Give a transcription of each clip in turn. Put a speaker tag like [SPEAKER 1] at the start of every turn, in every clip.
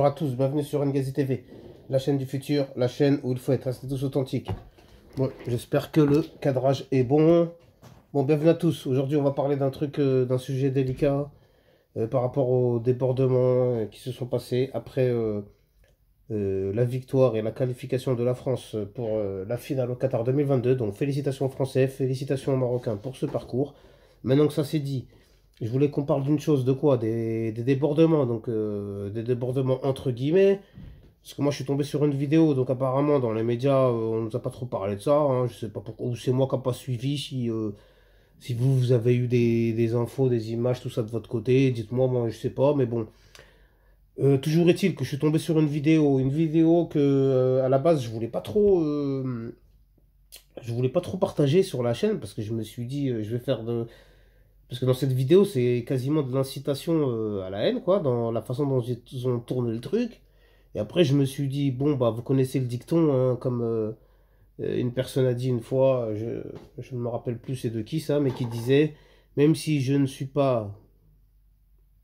[SPEAKER 1] Bonjour à tous, bienvenue sur Ngazi TV, la chaîne du futur, la chaîne où il faut être, assez tous authentiques. Bon, j'espère que le cadrage est bon. Bon, bienvenue à tous. Aujourd'hui, on va parler d'un truc, euh, d'un sujet délicat euh, par rapport aux débordements euh, qui se sont passés après la victoire et la qualification de la France pour la finale au Qatar 2022. Donc, félicitations aux Français, félicitations aux Marocains pour ce parcours. Maintenant que ça c'est dit, je voulais qu'on parle d'une chose, de quoi des, débordements, donc euh, des débordements entre guillemets. Parce que moi je suis tombé sur une vidéo, donc apparemment dans les médias euh, on nous a pas trop parlé de ça, Je hein. je sais pas pourquoi, ou c'est moi qui n'ai pas suivi, si, euh, si vous, vous avez eu des, infos, des images, tout ça de votre côté, dites-moi, moi je sais pas, mais bon. toujours est-il que je suis tombé sur une vidéo, une vidéo que à la base je voulais pas trop, je voulais pas trop partager sur la chaîne parce que je me suis dit je vais faire de, parce que dans cette vidéo, c'est quasiment de l'incitation euh, à la haine, quoi, dans la façon dont ils ont tourné le truc. Et après, je me suis dit, bon, bah, vous connaissez le dicton, hein, comme euh, euh, une personne a dit une fois, je, je ne me rappelle plus c'est de qui ça, mais qui disait, même si je ne suis pas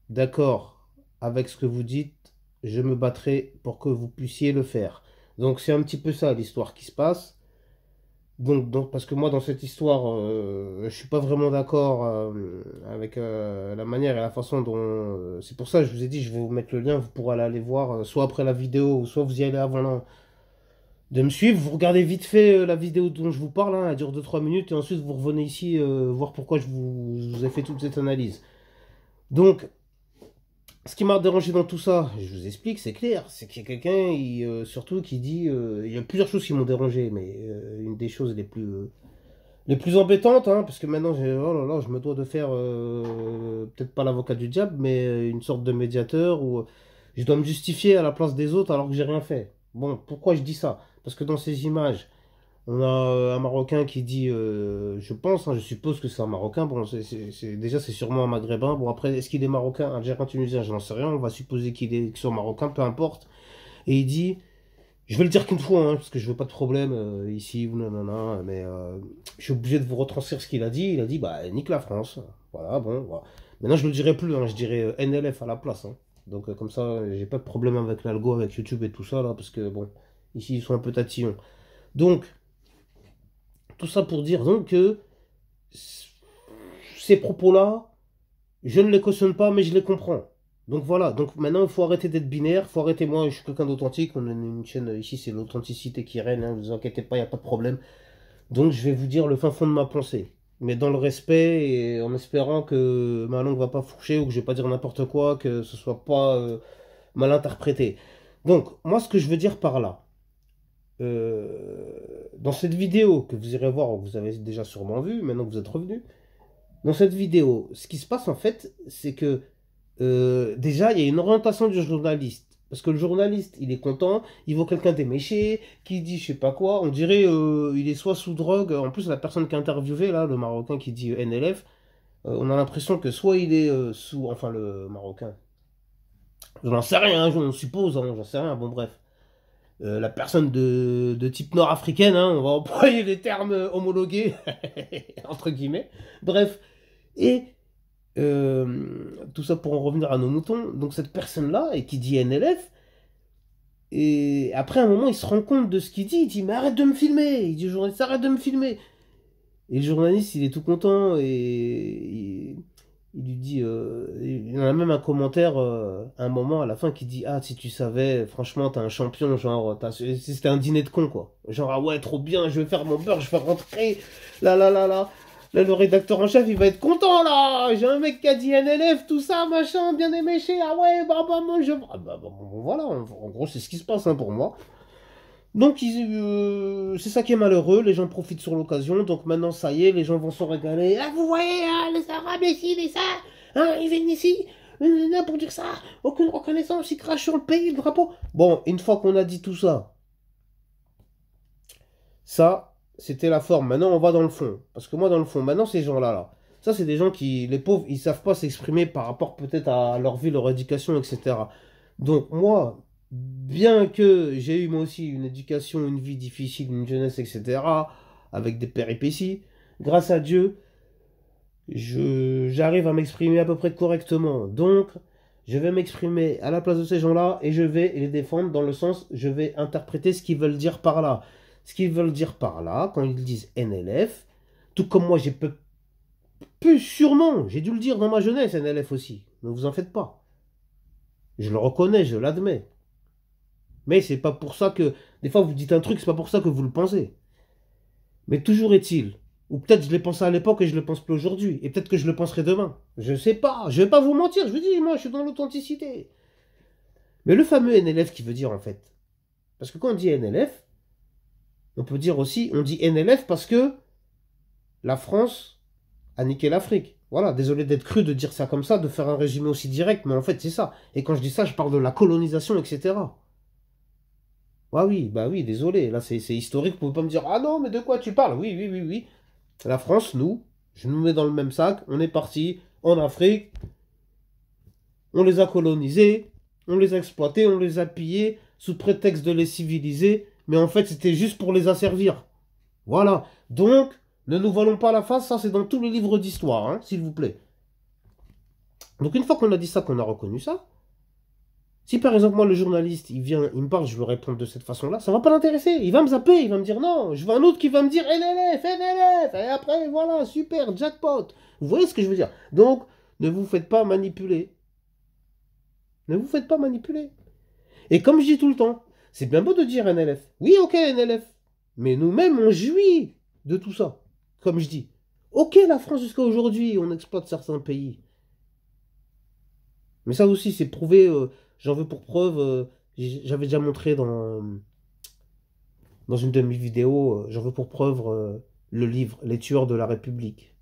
[SPEAKER 1] d'accord avec ce que vous dites, je me battrai pour que vous puissiez le faire. Donc c'est un petit peu ça l'histoire qui se passe. Donc, parce que moi, dans cette histoire, euh, je suis pas vraiment d'accord euh, avec euh, la manière et la façon dont. c'est pour ça que je vous ai dit, je vais vous mettre le lien, vous pourrez aller voir, soit après la vidéo, soit vous y allez avant de me suivre. Vous regardez vite fait la vidéo dont je vous parle, hein, elle dure 2-3 minutes, et ensuite vous revenez ici voir pourquoi je vous, je vous ai fait toute cette analyse. Donc, ce qui m'a dérangé dans tout ça, je vous explique, c'est clair, c'est qu'il y a quelqu'un, euh, surtout, qui dit... Euh, il y a plusieurs choses qui m'ont dérangé, mais euh, une des choses les plus... les plus embêtantes, hein, parce que maintenant, oh là là, je me dois de faire, peut-être pas l'avocat du diable, mais une sorte de médiateur où je dois me justifier à la place des autres alors que j'ai rien fait. Bon, pourquoi je dis ça Parce que dans ces images, on a euh, un Marocain qui dit, euh, je pense, hein, je suppose que c'est un Marocain. Bon, c'est déjà, c'est sûrement un Maghrébin. Bon, après, est-ce qu'il est Marocain, Algérien, Tunisien Je n'en sais rien. On va supposer qu'il est, soit Marocain, peu importe. Et il dit, je vais le dire qu'une fois, hein, parce que je veux pas de problème euh, ici, mais je suis obligé de vous retranscrire ce qu'il a dit. Il a dit, bah, nique la France. Voilà, bon, voilà. Maintenant, je le dirai plus, hein, je dirai NLF à la place. Donc, comme ça, j'ai pas de problème avec l'algo, avec YouTube et tout ça, là, parce que, bon, ici, ils sont un peu tatillons. Donc, tout ça pour dire donc que ces propos-là, je ne les cautionne pas, mais je les comprends. Donc voilà, donc maintenant il faut arrêter d'être binaire, faut arrêter, moi je suis quelqu'un d'authentique, on a une chaîne ici, c'est l'authenticité qui règne, ne hein, vous inquiétez pas, il n'y a pas de problème. Donc je vais vous dire le fin fond de ma pensée, mais dans le respect et en espérant que ma langue va pas fourcher ou que je vais pas dire n'importe quoi, que ce soit pas euh, mal interprété. Donc moi ce que je veux dire par là, euh, dans cette vidéo que vous irez voir, vous avez déjà sûrement vu, maintenant que vous êtes revenu, dans cette vidéo, ce qui se passe en fait, c'est que euh, déjà, il y a une orientation du journaliste. Parce que le journaliste, il est content, il voit quelqu'un déméché, qui dit je sais pas quoi, on dirait euh, il est soit sous drogue, en plus la personne qui là, le Marocain qui dit NLF, euh, on a l'impression que soit il est sous, enfin le Marocain, je n'en sais rien, je, suppose, hein, j'en sais rien, bon bref euh, la personne de, type nord-africaine, hein, on va employer les termes homologués, entre guillemets. Bref, et euh, tout ça pour en revenir à nos moutons. Donc cette personne-là, et qui dit NLF, et après un moment, il se rend compte de ce qu'il dit. Il dit mais arrête de me filmer. Il dit journaliste arrête de me filmer. Et le journaliste, il est tout content et, il lui dit, euh, il y en a même un commentaire euh, à un moment à la fin qui dit ah si tu savais, franchement t'as un champion, genre c'était un dîner de con quoi, genre ah ouais trop bien, je vais faire mon beurre, je vais rentrer, là là là là, là le rédacteur en chef il va être content là, j'ai un mec qui a dit NLF tout ça machin bien éméché, ah ouais bah bah moi je, ah, bah, bah, voilà en, gros c'est ce qui se passe hein, pour moi. Donc euh, c'est ça qui est malheureux, les gens profitent sur l'occasion, donc maintenant ça y est, les gens vont se régaler. Ah vous voyez, les Arabes ici, les ça, hein, ils viennent ici, euh, pour dire ça, aucune reconnaissance, ils crachent sur le pays, le drapeau. Bon, une fois qu'on a dit tout ça, ça, c'était la forme. Maintenant, on va dans le fond. Parce que moi, dans le fond, maintenant, ces gens-là, là, ça, c'est des gens qui, les pauvres, ils savent pas s'exprimer par rapport peut-être à leur vie, leur éducation, etc. Donc moi, bien que j'ai eu moi aussi une éducation, une vie difficile, une jeunesse, etc., avec des péripéties, grâce à Dieu, j'arrive à m'exprimer à peu près correctement. Donc, je vais m'exprimer à la place de ces gens-là et je vais les défendre dans le sens, je vais interpréter ce qu'ils veulent dire par là. Ce qu'ils veulent dire par là, quand ils disent NLF, tout comme moi j'ai pu, sûrement, j'ai dû le dire dans ma jeunesse, NLF aussi. Ne vous en faites pas. Je le reconnais, je l'admets. Mais c'est pas pour ça que. Des fois, vous dites un truc, c'est pas pour ça que vous le pensez. Mais toujours est-il. Ou peut-être je l'ai pensé à l'époque et je le pense plus aujourd'hui. Et peut-être que je le penserai demain. Je sais pas. Je vais pas vous mentir. Je vous dis, moi, je suis dans l'authenticité. Mais le fameux NLF qui veut dire en fait. Parce que quand on dit NLF, on peut dire aussi, on dit NLF parce que la France a niqué l'Afrique. Voilà, désolé d'être cru de dire ça comme ça, de faire un résumé aussi direct, mais en fait c'est ça. Et quand je dis ça, je parle de la colonisation, etc. Ah oui, bah oui, désolé, là c'est historique, vous pouvez pas me dire, ah non, mais de quoi tu parles Oui, oui, oui, oui. La France, nous, je nous mets dans le même sac, on est parti en Afrique, on les a colonisés, on les a exploités, on les a pillés, sous prétexte de les civiliser, mais en fait c'était juste pour les asservir. Voilà. Donc, ne nous voilons pas la face, ça c'est dans tous les livres d'histoire, hein, s'il vous plaît. Donc une fois qu'on a dit ça, qu'on a reconnu ça, si par exemple, moi, le journaliste, il vient, il me parle, je veux répondre de cette façon-là, ça ne va pas l'intéresser. Il va me zapper, il va me dire non. Je veux un autre qui va me dire NLF, NLF. Et après, voilà, super, jackpot. Vous voyez ce que je veux dire Donc, ne vous faites pas manipuler. Ne vous faites pas manipuler. Et comme je dis tout le temps, c'est bien beau de dire NLF. Oui, ok, NLF. Mais nous-mêmes, on jouit de tout ça. Comme je dis. Ok, la France, jusqu'à aujourd'hui, on exploite certains pays. Mais ça aussi, c'est prouvé. Euh, J'en veux pour preuve, euh, j'avais déjà montré dans, dans une demi mes vidéos, euh, j'en veux pour preuve euh, le livre Les tueurs de la République.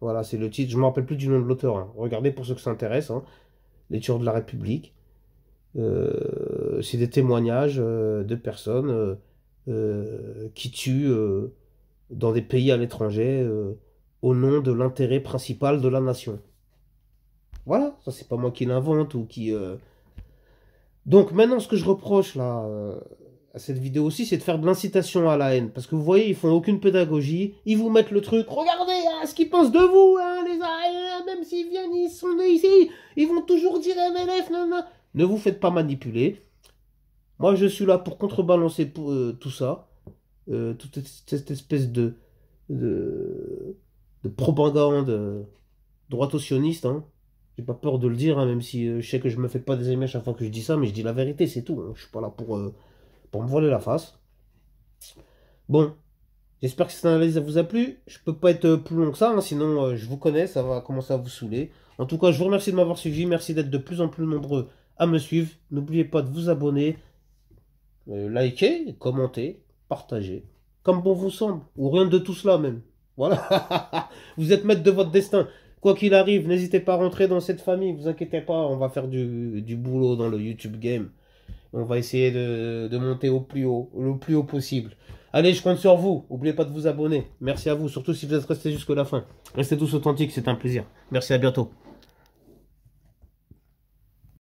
[SPEAKER 1] Voilà, c'est le titre. Je ne me rappelle plus du nom de l'auteur. Hein. Regardez pour ceux que ça Hein. Les tueurs de la République. c'est des témoignages de personnes qui tuent dans des pays à l'étranger au nom de l'intérêt principal de la nation. Voilà, ça c'est pas moi qui l'invente ou qui donc maintenant, ce que je reproche là euh, à cette vidéo aussi, c'est de faire de l'incitation à la haine. Parce que vous voyez, ils font aucune pédagogie. Ils vous mettent le truc. Regardez hein, ce qu'ils pensent de vous, hein, les AN, e, Même s'ils viennent, ils sont ici. Ils vont toujours dire MLF. Ne vous faites pas manipuler. Moi, je suis là pour contrebalancer euh, tout ça. Euh, toute cette espèce de, de, de propagande droite sioniste Hein j'ai pas peur de le dire, hein, même si euh, je sais que je me fais pas des images à chaque fois que je dis ça, mais je dis la vérité, c'est tout. Hein. Je suis pas là pour, euh, pour me voiler la face. Bon, j'espère que cette analyse vous a plu. Je peux pas être euh, plus long que ça, hein, sinon je vous connais, ça va commencer à vous saouler. En tout cas, je vous remercie de m'avoir suivi. Merci d'être de plus en plus nombreux à me suivre. N'oubliez pas de vous abonner, liker, commenter, partager, comme bon vous semble, ou rien de tout cela même. Voilà, vous êtes maître de votre destin. Quoi qu'il arrive, n'hésitez pas à rentrer dans cette famille, vous inquiétez pas, on va faire du, du boulot dans le YouTube game. On va essayer de, monter au plus haut, le plus haut possible. Allez, je compte sur vous. N'oubliez pas de vous abonner. Merci à vous, surtout si vous êtes resté jusqu'à la fin. Restez tous authentiques, c'est un plaisir. Merci à bientôt.